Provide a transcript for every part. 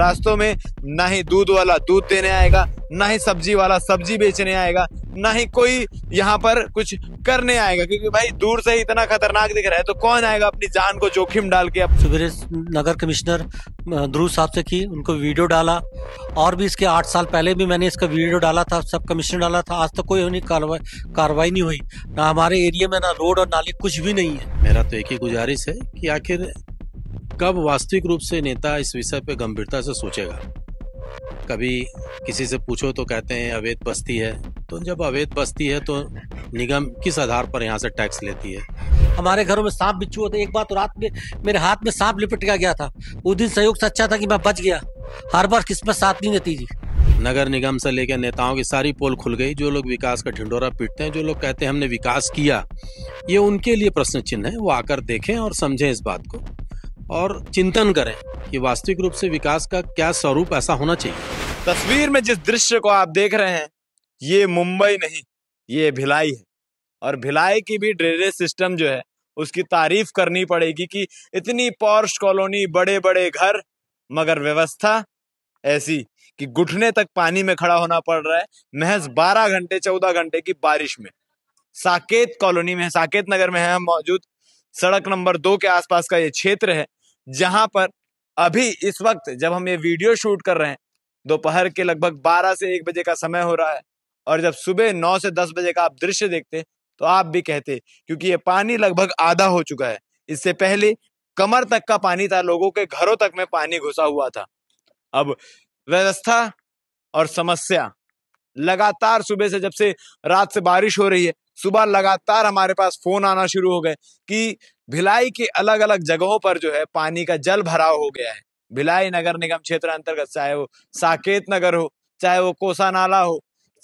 रास्तों में ना ही दूध वाला दूध देने आएगा ना ही सब्जी वाला सब्जी बेचने आएगा ना ही कोई यहाँ पर कुछ करने आएगा क्योंकि भाई दूर से ही इतना खतरनाक दिख रहा है तो कौन आएगा अपनी जान को जोखिम डाल के अब सुबह नगर कमिश्नर ध्रुव साहब से की उनको वीडियो डाला और भी इसके आठ साल पहले भी मैंने इसका वीडियो डाला था सब कमिश्नर डाला था आज तक तो कोई नहीं कार्रवाई कार्रवाई नहीं हुई ना हमारे एरिया में ना रोड और नाली कुछ भी नहीं है मेरा तो एक ही गुजारिश है कि आखिर कब वास्तविक रूप से नेता इस विषय पर गंभीरता से सोचेगा कभी किसी से पूछो तो कहते हैं अवैध बस्ती है तो जब अवैध बस्ती है तो निगम किस आधार पर यहाँ से टैक्स लेती है हमारे घरों में सांप बिच्छू होते एक बार तो रात में मेरे हाथ में सांप लिपट गया था उस दिन सहयोग से अच्छा था कि मैं बच गया हर बार किस्मत साथ नहीं देती थी नगर निगम से लेकर नेताओं की सारी पोल खुल गई जो लोग विकास का ढिंडोरा पीटते हैं जो लोग कहते हैं हमने विकास किया ये उनके लिए प्रश्न चिन्ह है वो आकर देखें और समझें इस बात को और चिंतन करें कि वास्तविक रूप से विकास का क्या स्वरूप ऐसा होना चाहिए तस्वीर में जिस दृश्य को आप देख रहे हैं ये मुंबई नहीं ये भिलाई है और भिलाई की भी ड्रेनेज सिस्टम जो है उसकी तारीफ करनी पड़ेगी कि इतनी पॉर्श कॉलोनी बड़े बड़े घर मगर व्यवस्था ऐसी कि घुटने तक पानी में खड़ा होना पड़ रहा है महज 12 घंटे 14 घंटे की बारिश में साकेत कॉलोनी में साकेत नगर में है मौजूद सड़क नंबर दो के आसपास का ये क्षेत्र है जहां पर अभी इस वक्त जब हम ये वीडियो शूट कर रहे हैं दोपहर के लगभग 12 से 1 बजे का समय हो रहा है और जब सुबह 9 से 10 बजे का आप दृश्य देखते तो आप भी कहते क्योंकि ये पानी लगभग आधा हो चुका है इससे पहले कमर तक का पानी था लोगों के घरों तक में पानी घुसा हुआ था अब व्यवस्था और समस्या लगातार सुबह से जब से रात से बारिश हो रही है सुबह लगातार हमारे पास फोन आना शुरू हो गए कि भिलाई के अलग अलग जगहों पर जो है पानी का जल भराव हो गया है भिलाई नगर निगम क्षेत्र अंतर्गत चाहे वो साकेत नगर हो चाहे वो कोसा नाला हो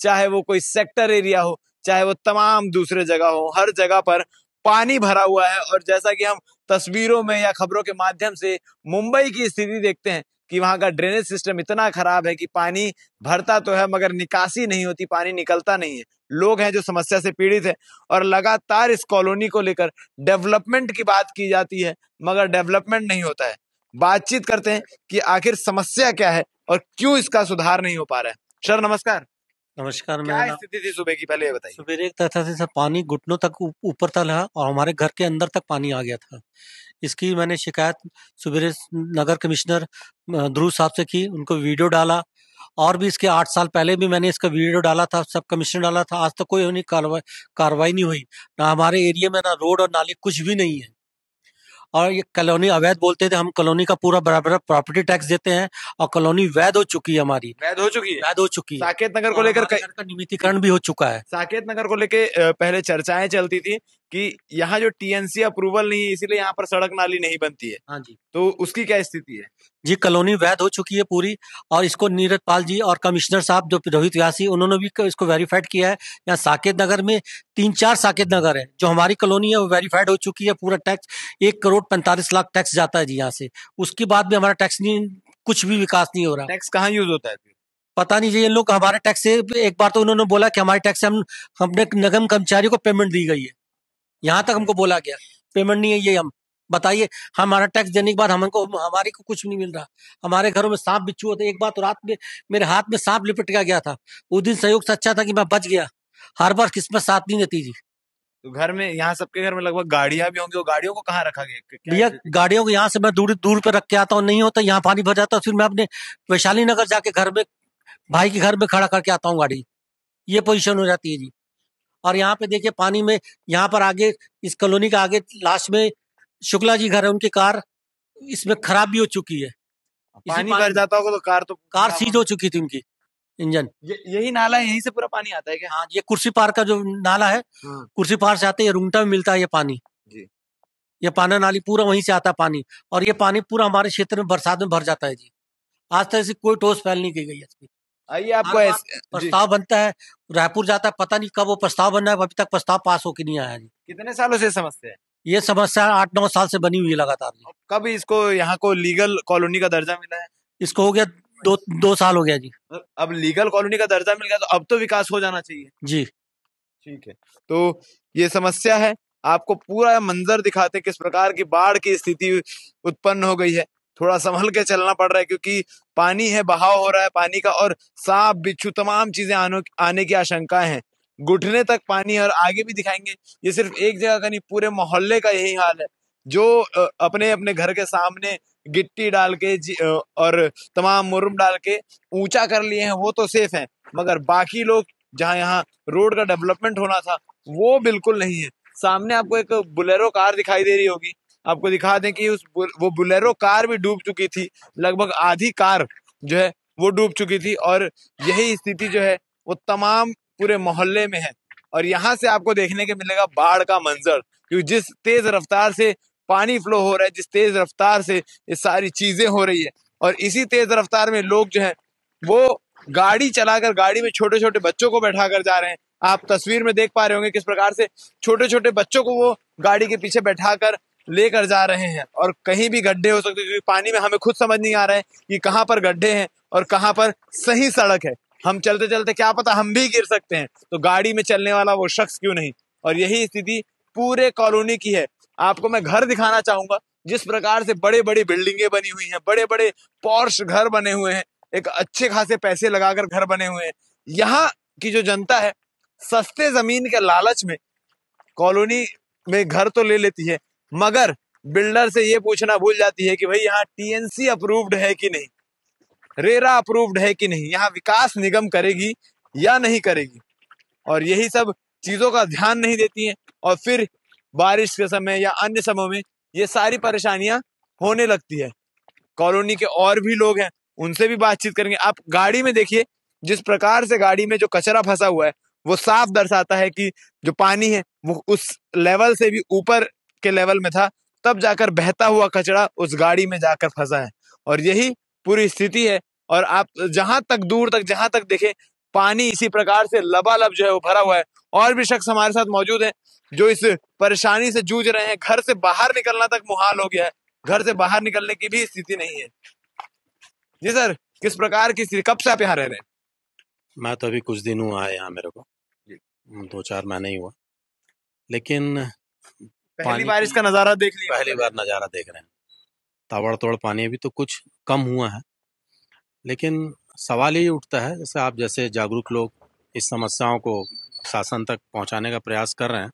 चाहे वो कोई सेक्टर एरिया हो चाहे वो तमाम दूसरे जगह हो हर जगह पर पानी भरा हुआ है और जैसा कि हम तस्वीरों में या खबरों के माध्यम से मुंबई की स्थिति देखते हैं कि वहां का ड्रेनेज सिस्टम इतना खराब है कि पानी भरता तो है मगर निकासी नहीं होती पानी निकलता नहीं है लोग हैं जो समस्या से पीड़ित हैं और लगातार इस कॉलोनी को लेकर डेवलपमेंट की बात की जाती है मगर डेवलपमेंट नहीं होता है बातचीत करते हैं कि आखिर समस्या क्या है और क्यों इसका सुधार नहीं हो पा रहा है सर नमस्कार नमस्कार मैं स्थिति थी सुबह की पहले बताइए सुबह एक तरह से सर पानी घुटनों तक ऊपर तल रहा और हमारे घर के अंदर तक पानी आ गया था इसकी मैंने शिकायत सुबेरे नगर कमिश्नर ध्रुव साहब से की उनको वीडियो डाला और भी इसके आठ साल पहले भी मैंने इसका वीडियो डाला था सब कमीशन डाला था आज तक तो कोई नहीं कार्रवाई कार्रवाई नहीं हुई ना हमारे एरिया में ना रोड और नाली कुछ भी नहीं है और ये कॉलोनी अवैध बोलते थे हम कॉलोनी का पूरा बराबर प्रॉपर्टी टैक्स देते हैं और कॉलोनी वैध हो चुकी है हमारी वैध हो चुकी है वैध हो चुकी है साकेत नगर को लेकर का निमितीकरण भी हो चुका है साकेत नगर को लेकर पहले चर्चाएं चलती थी कि यहाँ जो टीएनसी अप्रूवल नहीं है इसीलिए यहाँ पर सड़क नाली नहीं बनती है हाँ जी तो उसकी क्या स्थिति है जी कॉलोनी वैध हो चुकी है पूरी और इसको नीरज पाल जी और कमिश्नर साहब जो रोहित व्यासी उन्होंने भी इसको वेरीफाइड किया है यहाँ साकेत नगर में तीन चार साकेत नगर है जो हमारी कॉलोनी है वो वेरीफाइड हो चुकी है पूरा टैक्स एक करोड़ पैंतालीस लाख टैक्स जाता है जी यहाँ से उसके बाद भी हमारा टैक्स नहीं कुछ भी विकास नहीं हो रहा टैक्स कहाँ यूज होता है पता नहीं जी ये लोग हमारे टैक्स से एक बार तो उन्होंने बोला कि हमारे टैक्स से हम हमने निगम कर्मचारियों को पेमेंट दी गई है यहाँ तक हमको बोला गया पेमेंट नहीं है ये हम बताइए हमारा टैक्स देने के बाद हमको हमारे को कुछ नहीं मिल रहा हमारे घरों में सांप बिच्छू होते एक बात तो रात में मेरे हाथ में सांप लिपट गया, गया था उस दिन सहयोग से अच्छा था कि मैं बच गया हर बार किस्मत साथ नहीं देती जी तो घर में यहाँ सबके घर में लगभग गाड़ियां भी होंगी गाड़ियों को कहाँ रखा गया भैया गाड़ियों को यहाँ से मैं दूर दूर पे रख के आता हूँ नहीं होता यहाँ पानी भर जाता फिर मैं अपने वैशाली नगर जाके घर में भाई के घर में खड़ा करके आता हूँ गाड़ी ये पोजिशन हो जाती है जी और यहाँ पे देखिए पानी में यहाँ पर आगे इस कॉलोनी के आगे लास्ट में शुक्ला जी घर है उनकी कार इसमें खराब भी हो चुकी है पानी भर जाता होगा तो कार तो कार सीज हो चुकी थी उनकी इंजन यही नाला है से पूरा पानी आता है क्या हाँ ये कुर्सी पार का जो नाला है हाँ। कुर्सी पार से आते हैं रूंगटा में मिलता है ये पानी जी ये पाना नाली पूरा वहीं से आता है पानी और ये पानी पूरा हमारे क्षेत्र में बरसात में भर जाता है जी आज तक से कोई ठोस फैल नहीं की गई है आइए आपको प्रस्ताव बनता है रायपुर जाता है पता नहीं कब वो प्रस्ताव बनना है अभी तक प्रस्ताव पास हो कि नहीं आया जी कितने सालों से समस्या है ये समस्या आठ नौ साल से बनी हुई है लगातार कब इसको यहाँ को लीगल कॉलोनी का दर्जा मिला है इसको हो गया दो दो साल हो गया जी अब लीगल कॉलोनी का दर्जा मिल गया तो अब तो विकास हो जाना चाहिए जी ठीक है तो ये समस्या है आपको पूरा मंजर दिखाते किस प्रकार की बाढ़ की स्थिति उत्पन्न हो गई है थोड़ा संभल के चलना पड़ रहा है क्योंकि पानी है बहाव हो रहा है पानी का और सांप बिच्छू तमाम चीजें आने की आशंका है घुटने तक पानी और आगे भी दिखाएंगे ये सिर्फ एक जगह का नहीं पूरे मोहल्ले का यही हाल है जो अपने अपने घर के सामने गिट्टी डाल के और तमाम मुरम डाल के ऊंचा कर लिए हैं वो तो सेफ है मगर बाकी लोग जहाँ यहाँ रोड का डेवलपमेंट होना था वो बिल्कुल नहीं है सामने आपको एक बुलेरो कार दिखाई दे रही होगी आपको दिखा दें कि उस वो बुलेरो कार भी डूब चुकी थी लगभग आधी कार जो है वो डूब चुकी थी और यही स्थिति जो है वो तमाम पूरे मोहल्ले में है और यहाँ से आपको देखने के मिलेगा बाढ़ का मंजर क्योंकि जिस तेज रफ्तार से पानी फ्लो हो रहा है जिस तेज रफ्तार से ये सारी चीजें हो रही है और इसी तेज रफ्तार में लोग जो है वो गाड़ी चलाकर गाड़ी में छोटे छोटे बच्चों को बैठा कर जा रहे हैं आप तस्वीर में देख पा रहे होंगे किस प्रकार से छोटे छोटे बच्चों को वो गाड़ी के पीछे कर लेकर जा रहे हैं और कहीं भी गड्ढे हो सकते हैं क्योंकि पानी में हमें खुद समझ नहीं आ रहा है कि कहाँ पर गड्ढे हैं और कहाँ पर सही सड़क है हम चलते चलते क्या पता हम भी गिर सकते हैं तो गाड़ी में चलने वाला वो शख्स क्यों नहीं और यही स्थिति पूरे कॉलोनी की है आपको मैं घर दिखाना चाहूंगा जिस प्रकार से बड़े बड़ी बिल्डिंगे बनी हुई हैं बड़े बड़े पौर्श घर बने हुए हैं एक अच्छे खासे पैसे लगाकर घर बने हुए हैं यहाँ की जो जनता है सस्ते जमीन के लालच में कॉलोनी में घर तो ले लेती है मगर बिल्डर से ये पूछना भूल जाती है कि भाई यहाँ टीएनसी अप्रूव्ड है कि नहीं रेरा अप्रूव्ड है कि नहीं यहाँ विकास निगम करेगी या नहीं करेगी और यही सब चीज़ों का ध्यान नहीं देती है और फिर बारिश के समय या अन्य समय में ये सारी परेशानियां होने लगती है कॉलोनी के और भी लोग हैं उनसे भी बातचीत करेंगे आप गाड़ी में देखिए जिस प्रकार से गाड़ी में जो कचरा फंसा हुआ है वो साफ दर्शाता है कि जो पानी है वो उस लेवल से भी ऊपर के लेवल में था तब जाकर बहता हुआ कचरा उस गाड़ी में जाकर फंसा है और यही पूरी स्थिति है और आप जहां तक दूर तक जहां तक देखें पानी इसी प्रकार से लबालब जो है वो भरा हुआ है और भी शख्स हमारे साथ मौजूद हैं जो इस परेशानी से जूझ रहे हैं घर से बाहर निकलना तक मुहाल हो गया है घर से बाहर निकलने की भी स्थिति नहीं है जी सर किस प्रकार की स्थिति कब से आप यहाँ रह रहे हैं मैं तो अभी कुछ दिन हुआ है यहाँ मेरे को दो चार महीने ही हुआ लेकिन पहली बार इसका नजारा देख लिया पहली बार नजारा देख रहे हैं ताबड़तोड़ पानी अभी तो कुछ कम हुआ है लेकिन सवाल ये उठता है जैसे आप जैसे जागरूक लोग इस समस्याओं को शासन तक पहुंचाने का प्रयास कर रहे हैं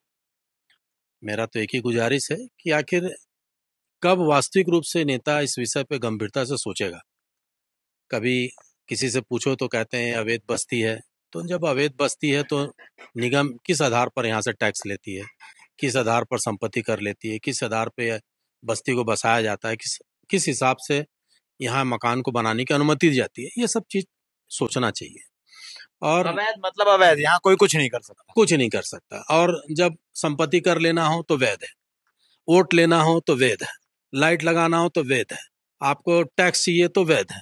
मेरा तो एक ही गुजारिश है कि आखिर कब वास्तविक रूप से नेता इस विषय पर गंभीरता से सोचेगा कभी किसी से पूछो तो कहते हैं अवैध बस्ती है तो जब अवैध बस्ती है तो निगम किस आधार पर यहाँ से टैक्स लेती है किस आधार पर संपत्ति कर लेती है किस आधार पर बस्ती को बसाया जाता है किस किस हिसाब से यहाँ मकान को बनाने की अनुमति दी जाती है ये सब चीज सोचना चाहिए और अवैध मतलब अवैध यहाँ कोई कुछ नहीं कर सकता कुछ नहीं कर सकता और जब संपत्ति कर लेना हो तो वैध है वोट लेना हो तो वैध है लाइट लगाना हो तो वैध है आपको टैक्स चाहिए तो वैध है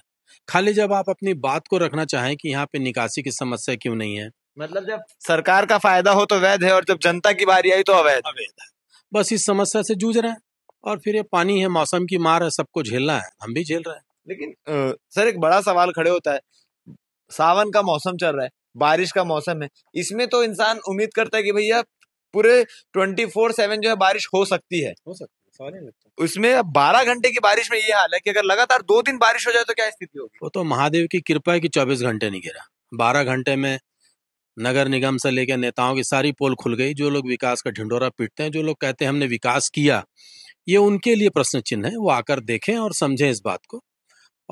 खाली जब आप अपनी बात को रखना चाहें कि यहाँ पे निकासी की समस्या क्यों नहीं है मतलब जब सरकार का फायदा हो तो वैध है और जब जनता की बारी आई तो अवैध अवैध बस इस समस्या से जूझ रहे हैं और फिर ये पानी है मौसम की मार है सबको झेलना है हम भी झेल रहे हैं लेकिन आ, सर एक बड़ा सवाल खड़े होता है सावन का मौसम चल रहा है बारिश का मौसम है इसमें तो इंसान उम्मीद करता है कि भैया पूरे ट्वेंटी फोर सेवन जो है बारिश हो सकती है हो सकती है उसमें बारह घंटे की बारिश में ये हाल है कि अगर लगातार दो दिन बारिश हो जाए तो क्या स्थिति होगी वो तो महादेव की कृपा है कि चौबीस घंटे नहीं गिरा बारह घंटे में नगर निगम से लेकर नेताओं की सारी पोल खुल गई जो लोग विकास का ढिंडोरा पीटते हैं जो लोग कहते हैं हमने विकास किया ये उनके लिए प्रश्न चिन्ह है वो आकर देखें और समझें इस बात को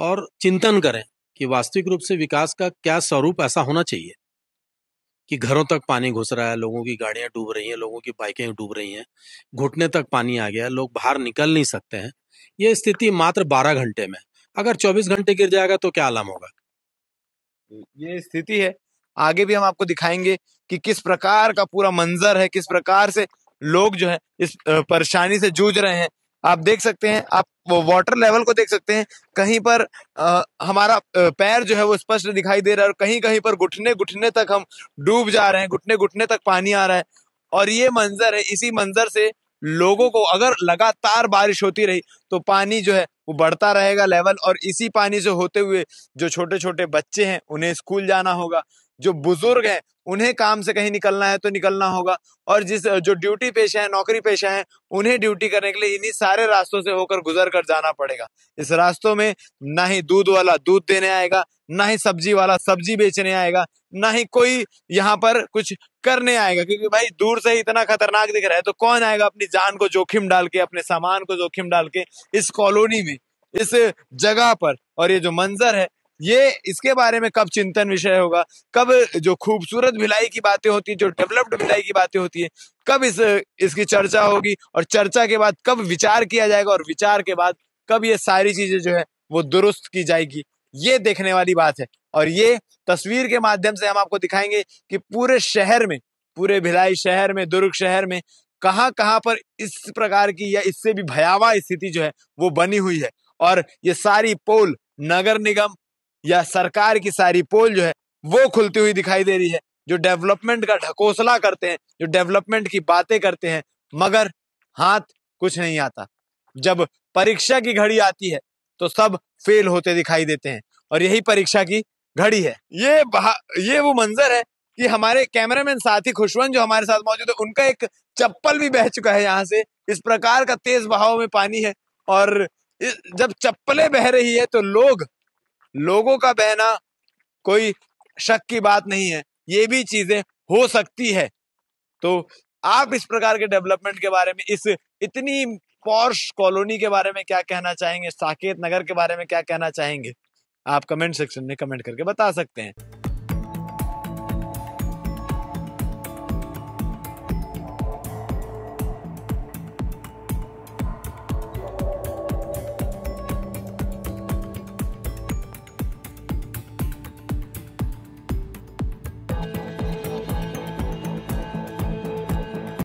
और चिंतन करें कि वास्तविक रूप से विकास का क्या स्वरूप ऐसा होना चाहिए कि घरों तक पानी घुस रहा है लोगों की गाड़ियां डूब रही हैं लोगों की बाइकें डूब रही हैं घुटने तक पानी आ गया लोग बाहर निकल नहीं सकते हैं ये स्थिति मात्र बारह घंटे में अगर चौबीस घंटे गिर जाएगा तो क्या आलम होगा ये स्थिति है आगे भी हम आपको दिखाएंगे कि किस प्रकार का पूरा मंजर है किस प्रकार से लोग जो है इस परेशानी से जूझ रहे हैं आप देख सकते हैं आप वाटर लेवल को देख सकते हैं कहीं पर आ, हमारा पैर जो है वो स्पष्ट दिखाई दे रहा है और कहीं कहीं पर घुटने घुटने तक हम डूब जा रहे हैं घुटने घुटने तक पानी आ रहा है और ये मंजर है इसी मंजर से लोगों को अगर लगातार बारिश होती रही तो पानी जो है वो बढ़ता रहेगा लेवल और इसी पानी से होते हुए जो छोटे छोटे बच्चे हैं उन्हें स्कूल जाना होगा जो बुजुर्ग हैं उन्हें काम से कहीं निकलना है तो निकलना होगा और जिस जो ड्यूटी पेशा है नौकरी पेशा है उन्हें ड्यूटी करने के लिए इन्हीं सारे रास्तों से होकर गुजर कर जाना पड़ेगा इस रास्तों में ना ही दूध वाला दूध देने आएगा ना ही सब्जी वाला सब्जी बेचने आएगा ना ही कोई यहाँ पर कुछ करने आएगा क्योंकि भाई दूर से ही इतना खतरनाक दिख रहा है तो कौन आएगा अपनी जान को जोखिम डाल के अपने सामान को जोखिम डाल के इस कॉलोनी में इस जगह पर और ये जो मंजर है ये इसके बारे में कब चिंतन विषय होगा कब जो खूबसूरत भिलाई की बातें होती है जो डेवलप्ड भिलाई की बातें होती है कब इस इसकी चर्चा होगी और चर्चा के बाद कब विचार किया जाएगा और विचार के बाद कब ये सारी चीजें जो है वो दुरुस्त की जाएगी ये देखने वाली बात है और ये तस्वीर के माध्यम से हम आपको दिखाएंगे कि पूरे शहर में पूरे भिलाई शहर में दुर्ग शहर में कहाँ कहाँ पर इस प्रकार की या इससे भी भयावह स्थिति जो है वो बनी हुई है और ये सारी पोल नगर निगम या सरकार की सारी पोल जो है वो खुलती हुई दिखाई दे रही है जो डेवलपमेंट का ढकोसला करते हैं जो डेवलपमेंट की बातें करते हैं मगर हाथ कुछ नहीं आता जब परीक्षा की घड़ी आती है तो सब फेल होते दिखाई देते हैं और यही परीक्षा की घड़ी है ये ये वो मंजर है कि हमारे कैमरामैन साथी खुशवंत जो हमारे साथ मौजूद है उनका एक चप्पल भी बह चुका है यहाँ से इस प्रकार का तेज बहाव में पानी है और जब चप्पलें बह रही है तो लोग लोगों का बहना कोई शक की बात नहीं है ये भी चीजें हो सकती है तो आप इस प्रकार के डेवलपमेंट के बारे में इस इतनी पॉर्श कॉलोनी के बारे में क्या कहना चाहेंगे साकेत नगर के बारे में क्या कहना चाहेंगे आप कमेंट सेक्शन में कमेंट करके बता सकते हैं